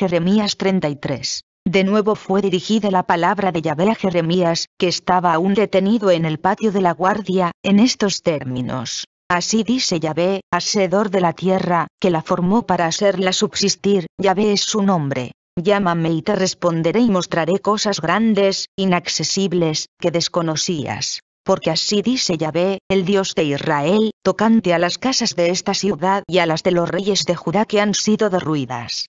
Jeremías 33. De nuevo fue dirigida la palabra de Yahvé a Jeremías, que estaba aún detenido en el patio de la guardia, en estos términos. Así dice Yahvé, hacedor de la tierra, que la formó para hacerla subsistir, Yahvé es su nombre. Llámame y te responderé y mostraré cosas grandes, inaccesibles, que desconocías. Porque así dice Yahvé, el Dios de Israel, tocante a las casas de esta ciudad y a las de los reyes de Judá que han sido derruidas.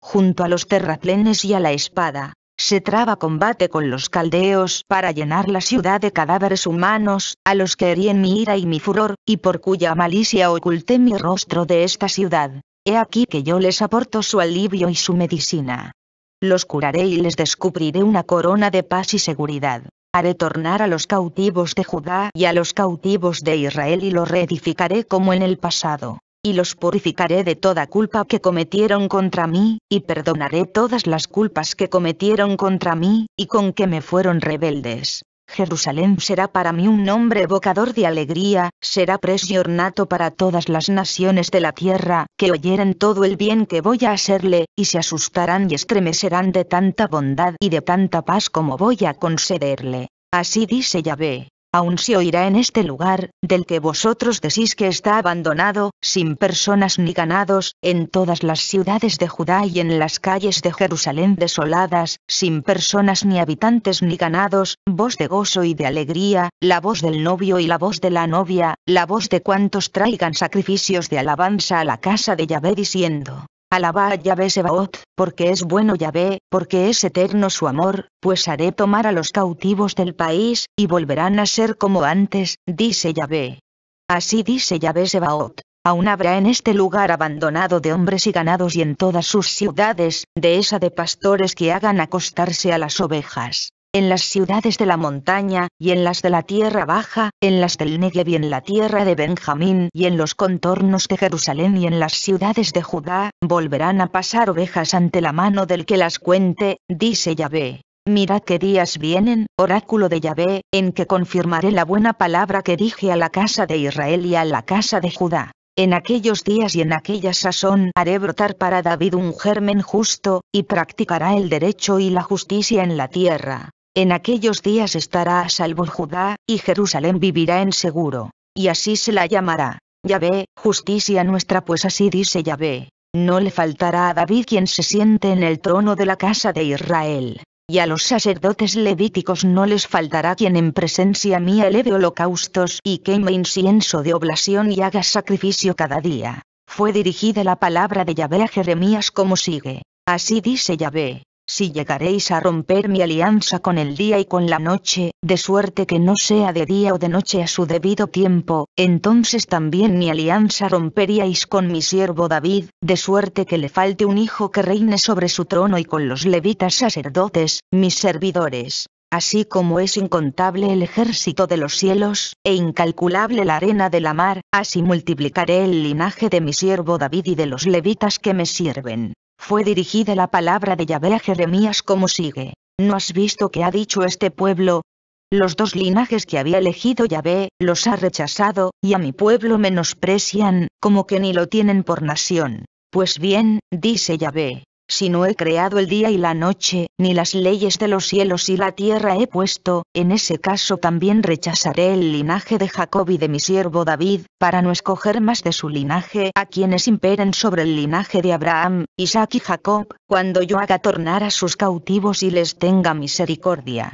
Junto a los terraplenes y a la espada, se traba combate con los caldeos para llenar la ciudad de cadáveres humanos, a los que herí en mi ira y mi furor, y por cuya malicia oculté mi rostro de esta ciudad. He aquí que yo les aporto su alivio y su medicina. Los curaré y les descubriré una corona de paz y seguridad. Haré tornar a los cautivos de Judá y a los cautivos de Israel y los reedificaré como en el pasado y los purificaré de toda culpa que cometieron contra mí, y perdonaré todas las culpas que cometieron contra mí, y con que me fueron rebeldes. Jerusalén será para mí un nombre evocador de alegría, será preciornato para todas las naciones de la tierra, que oyeren todo el bien que voy a hacerle, y se asustarán y estremecerán de tanta bondad y de tanta paz como voy a concederle. Así dice Yahvé aún se oirá en este lugar, del que vosotros decís que está abandonado, sin personas ni ganados, en todas las ciudades de Judá y en las calles de Jerusalén desoladas, sin personas ni habitantes ni ganados, voz de gozo y de alegría, la voz del novio y la voz de la novia, la voz de cuantos traigan sacrificios de alabanza a la casa de Yahvé diciendo, Alaba a Yahvé Sebaot, porque es bueno Yahvé, porque es eterno su amor, pues haré tomar a los cautivos del país, y volverán a ser como antes, dice Yahvé. Así dice Yahvé Sebaot. Aún habrá en este lugar abandonado de hombres y ganados y en todas sus ciudades, de esa de pastores que hagan acostarse a las ovejas en las ciudades de la montaña, y en las de la tierra baja, en las del Negev y en la tierra de Benjamín, y en los contornos de Jerusalén y en las ciudades de Judá, volverán a pasar ovejas ante la mano del que las cuente, dice Yahvé. Mirad qué días vienen, oráculo de Yahvé, en que confirmaré la buena palabra que dije a la casa de Israel y a la casa de Judá. En aquellos días y en aquella sazón haré brotar para David un germen justo, y practicará el derecho y la justicia en la tierra. En aquellos días estará a salvo Judá, y Jerusalén vivirá en seguro. Y así se la llamará. Yahvé, justicia nuestra pues así dice Yahvé. No le faltará a David quien se siente en el trono de la casa de Israel. Y a los sacerdotes levíticos no les faltará quien en presencia mía eleve holocaustos y queme incienso de oblación y haga sacrificio cada día. Fue dirigida la palabra de Yahvé a Jeremías como sigue. Así dice Yahvé, si llegaréis a romper mi alianza con el día y con la noche, de suerte que no sea de día o de noche a su debido tiempo, entonces también mi alianza romperíais con mi siervo David, de suerte que le falte un hijo que reine sobre su trono y con los levitas sacerdotes, mis servidores. Así como es incontable el ejército de los cielos, e incalculable la arena de la mar, así multiplicaré el linaje de mi siervo David y de los levitas que me sirven. Fue dirigida la palabra de Yahvé a Jeremías como sigue. ¿No has visto que ha dicho este pueblo? Los dos linajes que había elegido Yahvé, los ha rechazado, y a mi pueblo menosprecian, como que ni lo tienen por nación. Pues bien, dice Yahvé, si no he creado el día y la noche, ni las leyes de los cielos y la tierra he puesto, en ese caso también rechazaré el linaje de Jacob y de mi siervo David, para no escoger más de su linaje a quienes imperen sobre el linaje de Abraham, Isaac y Jacob, cuando yo haga tornar a sus cautivos y les tenga misericordia.